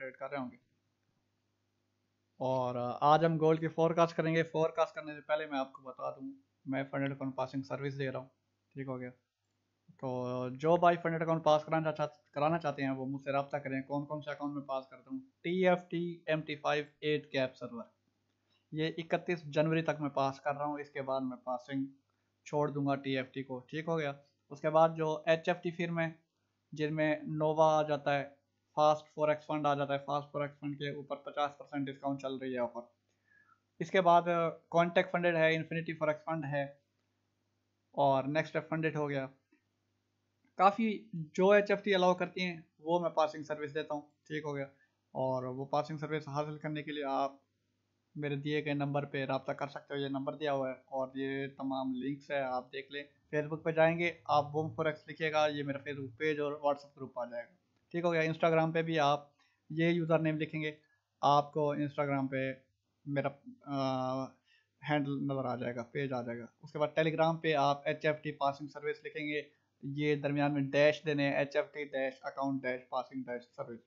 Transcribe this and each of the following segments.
Trade कर रहे होंगे और आज हम गोल्ड की फोरकास्ट करेंगे फोरकास्ट करने से पहले मैं आपको बता दूं मैं फंडेड अकाउंट पासिंग सर्विस दे रहा हूँ ठीक हो गया तो जो भाई फंडेड अकाउंट पास कराना चाह कराना चाहते हैं वो मुझसे रब्ता करें कौन कौन से अकाउंट में पास करता हूँ T F T M T five eight cap server ये इकतीस जनवरी तक मैं पास कर रहा हूँ इसके बाद मैं पासिंग छोड़ दूंगा टी को ठीक हो गया उसके बाद जो एच एफ टी फिर में जिनमें नोवा आ जाता है फास्ट एक्स फंड आ जाता है फास्ट एक्स फंड के ऊपर 50 परसेंट डिस्काउंट चल रही है ऑफर इसके बाद कॉन्टेक्ट uh, फंडेड है इन्फिनिटी फॉरेक्स फंड है और नेक्स्ट फंडेड हो गया काफ़ी जो एच एफ अलाउ करती हैं वो मैं पासिंग सर्विस देता हूँ ठीक हो गया और वो पासिंग सर्विस हासिल करने के लिए आप मेरे दिए गए नंबर पे रबता कर सकते हो ये नंबर दिया हुआ है और ये तमाम लिंक्स है आप देख लें फेसबुक पे जाएंगे आप फॉर एक्स लिखिएगा ये मेरा फेसबुक पेज और व्हाट्सएप ग्रुप आ जाएगा ठीक हो गया इंस्टाग्राम पे भी आप ये यूज़र नेम लिखेंगे आपको इंस्टाग्राम पे मेरा हैंडल नज़र आ जाएगा पेज आ जाएगा उसके बाद टेलीग्राम पे आप H F T passing service लिखेंगे ये दरमियान में डैश देने H F T dash account dash passing dash service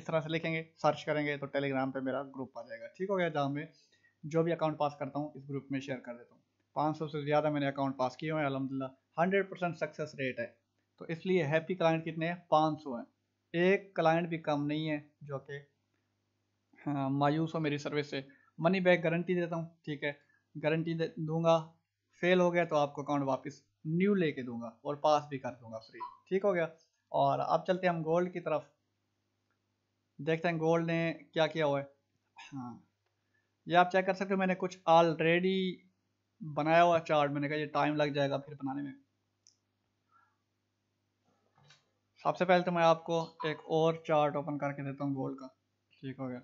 इस तरह से लिखेंगे सर्च करेंगे तो टेलीग्राम पे मेरा ग्रुप आ जाएगा ठीक हो गया जहाँ मैं जो भी अकाउंट पास करता हूँ इस ग्रुप में शेयर कर देता हूँ पाँच सौ से ज़्यादा मैंने अकाउंट पास किए हुए हैं अलहमदिल्ला हंड्रेड परसेंट सक्सेस रेट है तो इसलिए हैप्पी क्लाइंट कितने हैं पाँच सौ हैं एक क्लाइंट भी कम नहीं है जो कि हाँ, मायूस हो मेरी सर्विस से मनी बैक गारंटी देता हूँ ठीक है गारंटी दूंगा फेल हो गया तो आपको अकाउंट वापस न्यू लेके दूंगा और पास भी कर दूंगा फ्री ठीक हो गया और अब चलते हैं हम गोल्ड की तरफ देखते हैं गोल्ड ने क्या किया हुआ है हाँ ये आप चेक कर सकते हो मैंने कुछ ऑलरेडी बनाया हुआ चार्ट मैंने कहा ये टाइम लग जाएगा फिर बनाने में सबसे पहले तो मैं आपको एक और चार्ट ओपन करके देता हूँ गोल्ड का ठीक हो गया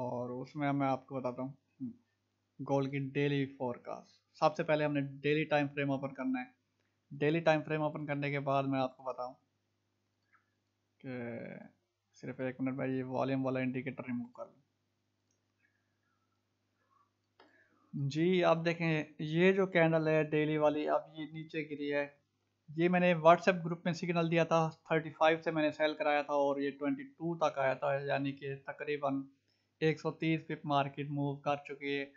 और उसमें मैं आपको बताता हूँ हम्म, गोल्ड की डेली फोरकास्ट सबसे पहले हमने डेली टाइम फ्रेम ओपन करना है डेली टाइम फ्रेम ओपन करने के बाद मैं आपको बताऊँ कि सिर्फ एक मिनट में ये वॉल्यूम वाला इंडिकेटर रिमूव कर लूँ जी आप देखें ये जो कैंडल है डेली वाली अब ये नीचे गिरी है ये मैंने व्हाट्सएप ग्रुप में सिग्नल दिया था 35 से मैंने सेल कराया था और ये 22 तक आया था यानी कि तकरीबन 130 पिप मार्केट मूव कर चुकी है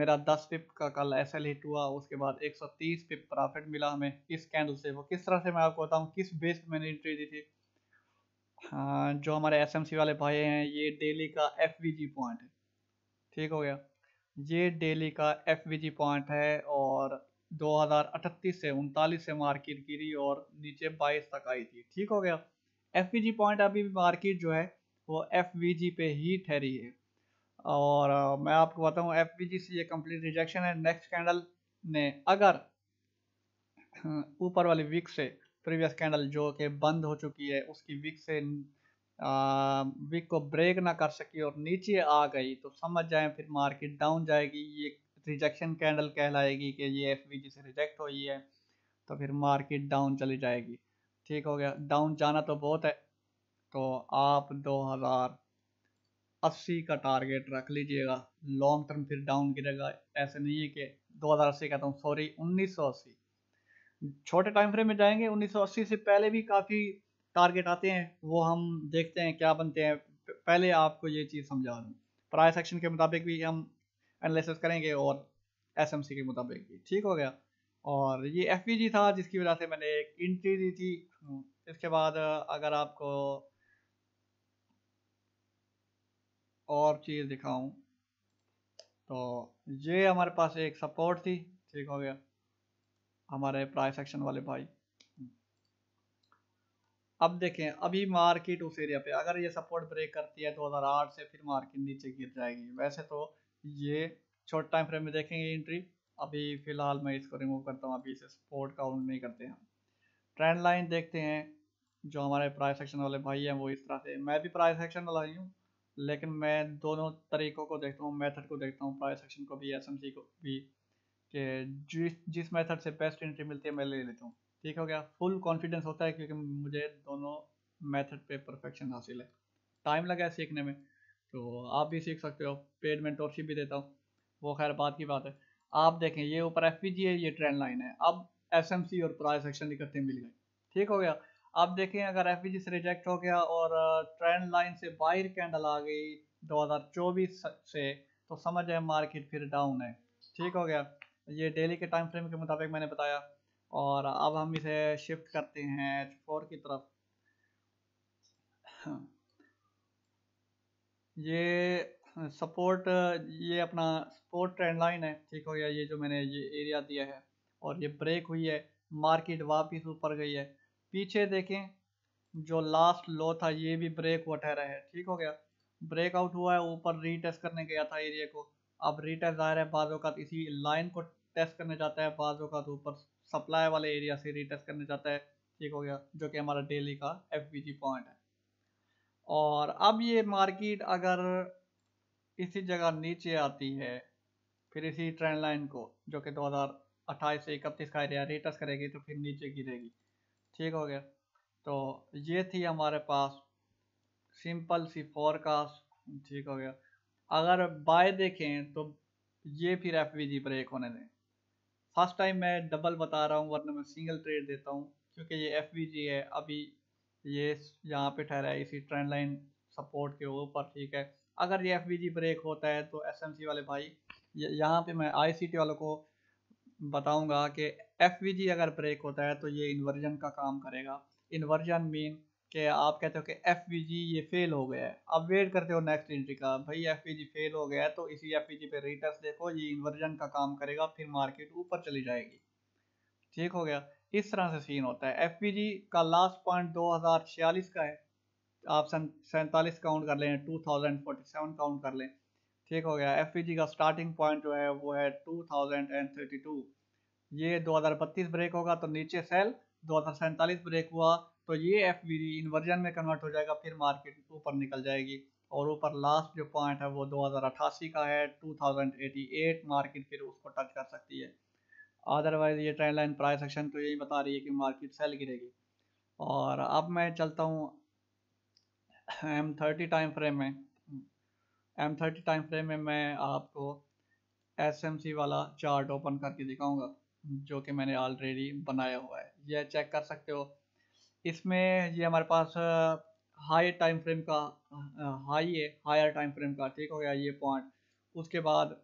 मेरा 10 पिप का कल एल हिट e हुआ उसके बाद 130 पिप प्रॉफिट मिला हमें इस कैंडल से वो किस तरह से मैं आपको बताऊँ किस बेस पर मैंने एंट्री दी थी हाँ जो हमारे एस वाले भाई हैं ये डेली का एफ पॉइंट है ठीक हो गया ये डेली का एफ पॉइंट है और 2038 से उनतालीस से मार्केट गिरी और नीचे 22 तक आई थी ठीक हो गया एफ पॉइंट अभी भी मार्केट जो है वो एफ पे ही ठहरी है और आ, मैं आपको बताऊँ एफ से ये कंप्लीट रिजेक्शन है नेक्स्ट कैंडल ने अगर ऊपर वाली वीक से प्रीवियस कैंडल जो कि बंद हो चुकी है उसकी वीक से वीक को ब्रेक ना कर सकी और नीचे आ गई तो समझ जाए फिर मार्केट डाउन जाएगी ये रिजेक्शन कैंडल कहलाएगी कि ये एफ जी से रिजेक्ट हुई है तो फिर मार्केट डाउन चली जाएगी ठीक हो गया डाउन जाना तो बहुत है तो आप 2080 का टारगेट रख लीजिएगा लॉन्ग टर्म फिर डाउन गिरेगा ऐसे नहीं है कि 2080 कहता हूँ सॉरी 1980 छोटे टाइम फ्रेम में जाएंगे 1980 से पहले भी काफ़ी टारगेट आते हैं वो हम देखते हैं क्या बनते हैं पहले आपको ये चीज़ समझा दूँ प्राइस एक्शन के मुताबिक भी हम एनालिसिस करेंगे और एस के मुताबिक भी ठीक हो गया और ये एफ था जिसकी वजह से मैंने एक इंट्री दी थी हम्म, इसके बाद अगर आपको और चीज़ दिखाऊं तो ये हमारे पास एक सपोर्ट थी ठीक हो गया हमारे प्राइस एक्शन वाले भाई अब देखें अभी मार्केट उस एरिया पे अगर ये सपोर्ट ब्रेक करती है 2008 से फिर मार्केट नीचे गिर जाएगी वैसे तो ये शॉर्ट टाइम फ्रेम में देखेंगे एंट्री अभी फ़िलहाल मैं इसको रिमूव करता हूँ अभी इसे सपोर्ट काउंट नहीं करते हैं ट्रेंड लाइन देखते हैं जो हमारे प्राइस एक्शन वाले भाई हैं वो इस तरह से मैं भी प्राइस एक्शन वाला ही हूँ लेकिन मैं दोनों तरीक़ों को देखता हूँ मेथड को देखता हूँ प्राइस एक्शन को भी एस को भी कि जिस जिस मेथड से बेस्ट एंट्री मिलती है मैं ले लेता हूँ ठीक हो गया फुल कॉन्फिडेंस होता है क्योंकि मुझे दोनों मेथड पे परफेक्शन हासिल है टाइम लगा है सीखने में तो आप भी सीख सकते हो पेड मेंटोरशिप भी देता हूँ वो खैर बात की बात है आप देखें ये ऊपर एफ है ये ट्रेंड लाइन है अब एस और प्राइस एक्शन इकट्ठे मिल गए ठीक हो गया अब देखें अगर एफ से रिजेक्ट हो गया और ट्रेंड लाइन से बाहर कैंडल आ गई 2024 से तो समझ है मार्केट फिर डाउन है ठीक हो गया ये डेली के टाइम फ्रेम के मुताबिक मैंने बताया और अब हम इसे शिफ्ट करते हैं एच फोर की तरफ ये सपोर्ट ये अपना सपोर्ट ट्रेंड लाइन है ठीक हो गया ये जो मैंने ये एरिया दिया है और ये ब्रेक हुई है मार्केट वापस ऊपर गई है पीछे देखें जो लास्ट लो था ये भी ब्रेक हुआ ठहरा है ठीक हो गया ब्रेकआउट हुआ है ऊपर रीटेस्ट करने गया था एरिया को अब रीटेस्ट जाहिर है बाज़ अवत इसी लाइन को टेस्ट करने जाता है बाज़ अवत तो ऊपर सप्लाई वाले एरिया से रीटेस्ट करने जाता है ठीक हो गया जो कि हमारा डेली का एफ पॉइंट है और अब ये मार्केट अगर इसी जगह नीचे आती है फिर इसी ट्रेंड लाइन को जो कि 2028 से इकतीस का एरिया रिटर्स करेगी तो फिर नीचे गिरेगी ठीक हो गया तो ये थी हमारे पास सिंपल सी फॉरकास्ट ठीक हो गया अगर बाय देखें तो ये फिर एफ ब्रेक होने दें फर्स्ट टाइम मैं डबल बता रहा हूँ वरना मैं सिंगल ट्रेड देता हूँ क्योंकि ये एफ है अभी ये यहाँ पे ठहरा है इसी ट्रेंड लाइन सपोर्ट के ऊपर ठीक है अगर ये एफ ब्रेक होता है तो एस वाले भाई यहाँ पे मैं आई वालों को बताऊंगा कि एफ अगर ब्रेक होता है तो ये इन्वर्जन का काम करेगा इन्वर्जन मीन कि आप कहते हो कि एफ ये फेल हो गया है अब वेट करते हो नेक्स्ट एंट्री का भाई एफ फेल हो गया है तो इसी एफ पे रिटर्स देखो ये इन्वर्जन का काम करेगा फिर मार्केट ऊपर चली जाएगी ठीक हो गया इस तरह से सीन होता है एफ का लास्ट पॉइंट दो का है आप सैंतालीस काउंट कर लें two thousand forty seven count कर लें ठीक हो गया एफ e का स्टार्टिंग पॉइंट जो है वो है two thousand and thirty two ये दो हज़ार बत्तीस ब्रेक होगा तो नीचे सेल दो हज़ार सैंतालीस ब्रेक हुआ तो ये एफ इन्वर्जन e में कन्वर्ट हो जाएगा फिर मार्केट ऊपर निकल जाएगी और ऊपर लास्ट जो पॉइंट है वो दो हज़ार अट्ठासी का है two thousand eighty eight market फिर उसको टच कर सकती है अदरवाइज ये ट्रेंड लाइन प्राइस एक्शन तो यही बता रही है कि मार्केट सेल गिरेगी और अब मैं चलता हूँ एम थर्टी टाइम फ्रेम में एम थर्टी टाइम फ्रेम में मैं आपको एस एम सी वाला चार्ट ओपन करके दिखाऊंगा जो कि मैंने ऑलरेडी बनाया हुआ है यह चेक कर सकते हो इसमें ये हमारे पास हाई टाइम फ्रेम का हाई है हायर टाइम फ्रेम का ठीक हो गया ये पॉइंट उसके बाद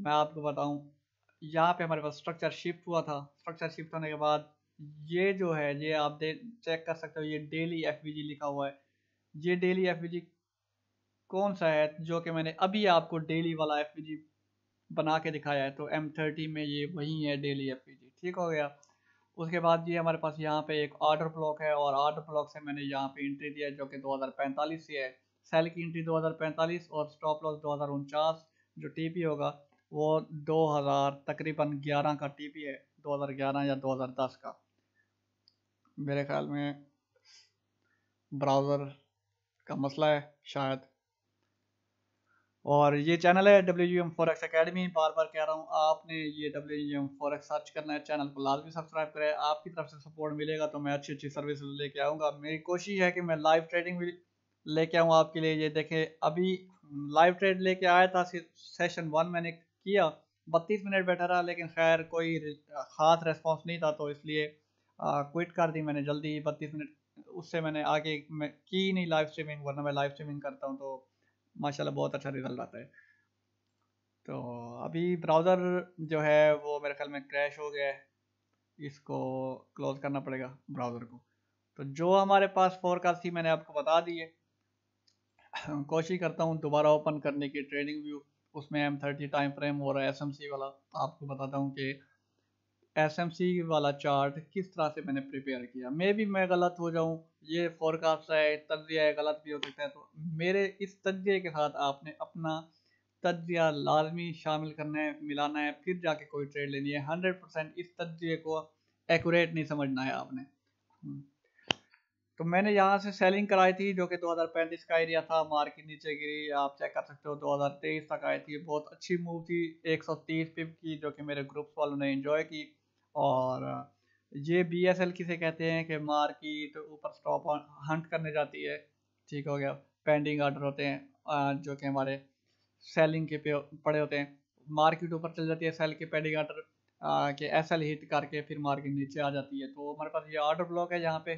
मैं आपको बताऊं यहाँ पे हमारे पास स्ट्रक्चर शिफ्ट हुआ था स्ट्रक्चर शिफ्ट होने के बाद ये जो है ये आप चेक कर सकते हो ये डेली एफ लिखा हुआ है ये डेली एफ कौन सा है जो कि मैंने अभी आपको डेली वाला एफ बना के दिखाया है तो एम थर्टी में ये वही है डेली एफ ठीक हो गया उसके बाद ये हमारे पास यहाँ पे एक ऑर्डर ब्लॉक है और आर्डर ब्लॉक से मैंने यहाँ पे एंट्री दिया जो कि 2045 से है सेल की एंट्री 2045 और स्टॉप लॉस दो जो टीपी होगा वो 2000 तकरीबन 11 का टीपी है 2011 या 2010 का मेरे ख्याल में ब्राउज़र का मसला है शायद और ये चैनल है W U M four X academy बार बार कह रहा हूँ आपने ये W U M four X search करना है चैनल को लाजमी सब्सक्राइब करें आपकी तरफ से सपोर्ट मिलेगा तो मैं अच्छी अच्छी सर्विस लेके आऊँगा मेरी कोशिश है कि मैं लाइव ट्रेडिंग भी लेके आऊँ आपके लिए ये देखें अभी लाइव ट्रेड लेके आया था सेशन वन मैंने किया बत्तीस मिनट बैठा रहा लेकिन खैर कोई खास रेस्पॉन्स नहीं था तो इसलिए क्विट कर दी मैंने जल्दी बत्तीस मिनट उससे मैंने आगे मैं की नहीं लाइव स्ट्रीमिंग वरना मैं लाइव स्ट्रीमिंग करता हूँ तो माशाल्लाह बहुत अच्छा रिजल्ट आता है तो अभी ब्राउज़र जो है वो मेरे ख्याल में क्रैश हो गया है इसको क्लोज करना पड़ेगा ब्राउज़र को तो जो हमारे पास फोरकास्ट थी मैंने आपको बता दी है कोशिश करता हूँ दोबारा ओपन करने की ट्रेडिंग व्यू उसमें एम थर्टी टाइम फ्रेम हो रहा है एस वाला तो आपको बताता हूँ कि एसएमसी वाला चार्ट किस तरह से मैंने प्रिपेयर किया मे भी मैं गलत हो जाऊँ ये फोरकास्ट है तजिया है गलत भी हो सकता है तो मेरे इस तजिए के साथ आपने अपना तजिया लाजमी शामिल करना है मिलाना है फिर जाके कोई ट्रेड लेनी है हंड्रेड परसेंट इस तजिए को एक्यूरेट नहीं समझना है आपने हम्म। तो मैंने यहाँ से सेलिंग कराई थी जो कि पैंतीस का एरिया था मार्केट नीचे गिरी आप चेक कर सकते हो 2023 तक आई थी बहुत अच्छी मूव थी 130 पिप की जो कि मेरे ग्रुप्स वालों ने एंजॉय की और ये बी एस एल किसे कहते हैं कि मार्केट ऊपर स्टॉप हंट करने जाती है ठीक हो गया पेंडिंग ऑर्डर होते हैं जो कि हमारे सेलिंग के पे पड़े होते हैं मार्केट ऊपर चल जाती है सेल के पेंडिंग ऑर्डर के एस एल हिट करके फिर मार्केट नीचे आ जाती है तो हमारे पास ये ऑर्डर ब्लॉक है यहाँ पे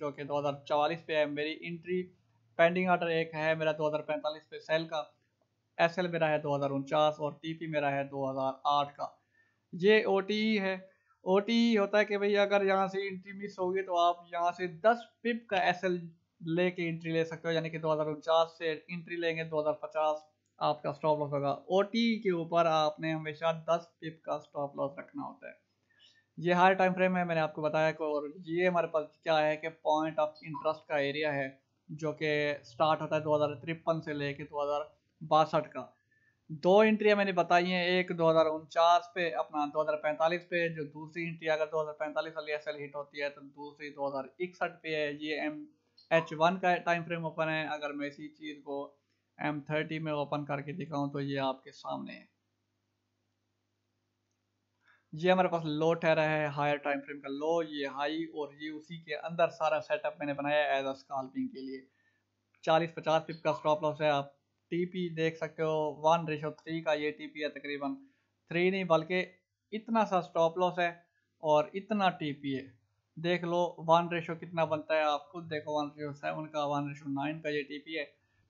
जो कि 2044 पे है मेरी इंट्री पेंडिंग ऑर्डर एक है मेरा 2045 पे सेल का एस एल मेरा है दो और टी मेरा है आठ का ये ओ e है ओ होता है कि भाई अगर यहाँ से एंट्री मिस होगी तो आप यहाँ से 10 पिप का एस एल ले एंट्री ले सकते हो यानी कि दो से एंट्री लेंगे 2050 आपका स्टॉप लॉस होगा ओ के ऊपर आपने हमेशा 10 पिप का स्टॉप लॉस रखना होता है ये हर टाइम फ्रेम है मैंने आपको बताया कि और ये हमारे पास क्या है कि पॉइंट ऑफ इंटरेस्ट का एरिया है जो कि स्टार्ट होता है दो से लेके दो का दो इंट्रियाँ मैंने बताई हैं एक दो हज़ार उनचास पे अपना दो हज़ार पैंतालीस पे जो दूसरी इंट्री अगर दो हज़ार पैंतालीस वाली एस हिट होती है तो दूसरी दो हज़ार इकसठ पे है ये एम एच वन का टाइम फ्रेम ओपन है अगर मैं इसी चीज़ को एम थर्टी में ओपन करके दिखाऊँ तो ये आपके सामने है ये हमारे पास लो ठहरा है हायर टाइम फ्रेम का लो ये हाई और ये उसी के अंदर सारा सेटअप मैंने बनाया एज अ स्कॉल्पिंग के लिए चालीस पचास पिप का स्टॉप लॉस है आप टीपी देख सकते हो वन रेशो थ्री का ये टीपी है तकरीबन थ्री नहीं बल्कि इतना सा स्टॉप लॉस है और इतना टीपी है देख लो वन रेशो कितना बनता है आप खुद देखो वन रेशो सेवन का वन रेशो नाइन का ये टीपी है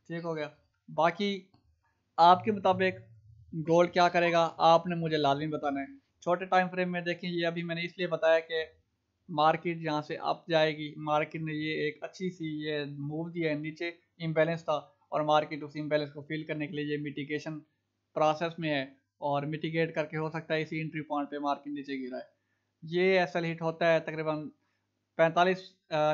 ठीक हो गया बाकी आपके मुताबिक गोल्ड क्या करेगा आपने मुझे लाजमी बताना है छोटे टाइम फ्रेम में देखें ये अभी मैंने इसलिए बताया कि मार्केट यहाँ से अप जाएगी मार्केट ने ये एक अच्छी सी ये मूव दिया है नीचे इम्बेलेंस था और मार्केट उसी इम्बेलेंस को फिल करने के लिए ये मिटिगेशन प्रोसेस में है और मिटिगेट करके हो सकता है इसी इंट्री पॉइंट पे मार्केट नीचे गिरा है ये एस हिट होता है तकरीबन पैंतालीस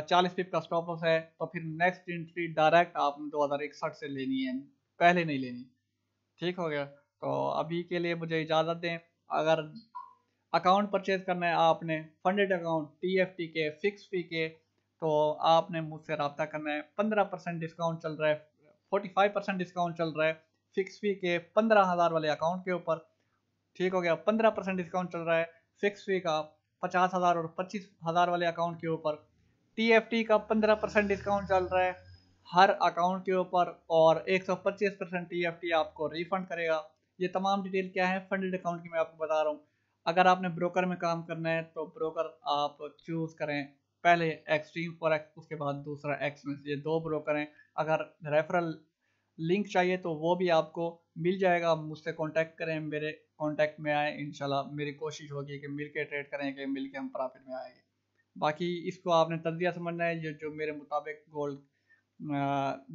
चालीस पिप का स्टॉप लॉस है तो फिर नेक्स्ट इंट्री डायरेक्ट आपने दो हज़ार इकसठ से लेनी है पहले नहीं लेनी ठीक हो गया तो अभी के लिए मुझे इजाज़त दें अगर अकाउंट परचेज करना है आपने funded account T F T के फिक्स फी के तो आपने मुझसे रबता करना है पंद्रह परसेंट डिस्काउंट चल रहा है 45 डिस्काउंट चल रहा है फिक्स फी के पंद्रह हज़ार वाले अकाउंट के ऊपर ठीक हो गया 15% डिस्काउंट चल रहा है फिक्स फी का पचास हज़ार और पच्चीस हज़ार वाले अकाउंट के ऊपर टी का 15% डिस्काउंट चल रहा है हर अकाउंट के ऊपर और 125 परसेंट टी आपको रिफंड करेगा ये तमाम डिटेल क्या है फंडेड अकाउंट की मैं आपको बता रहा हूँ अगर आपने ब्रोकर में काम करना है तो ब्रोकर आप चूज़ करें पहले एक्सट्रीम फॉरेक्स उसके बाद दूसरा एक्समेंस ये दो ब्रोकर हैं अगर रेफरल लिंक चाहिए तो वो भी आपको मिल जाएगा मुझसे कांटेक्ट करें मेरे कांटेक्ट में आए इंशाल्लाह मेरी कोशिश होगी कि मिल के ट्रेड करें कि मिल के हम प्रॉफिट में आएंगे बाकी इसको आपने तजिया समझना है जो जो मेरे मुताबिक गोल्ड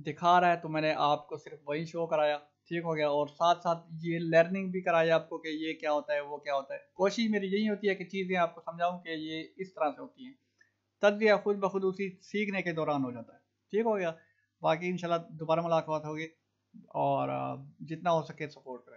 दिखा रहा है तो मैंने आपको सिर्फ वही शो कराया ठीक हो गया और साथ साथ ये लर्निंग भी कराई आपको कि ये क्या होता है वो क्या होता है कोशिश मेरी यही होती है कि चीज़ें आपको समझाऊँ कि ये इस तरह से होती हैं तजिया खुद ब खुद उसी सीखने के दौरान हो जाता है ठीक हो गया बाकी इंशाल्लाह दोबारा मुलाकात होगी और जितना हो सके सपोर्ट करें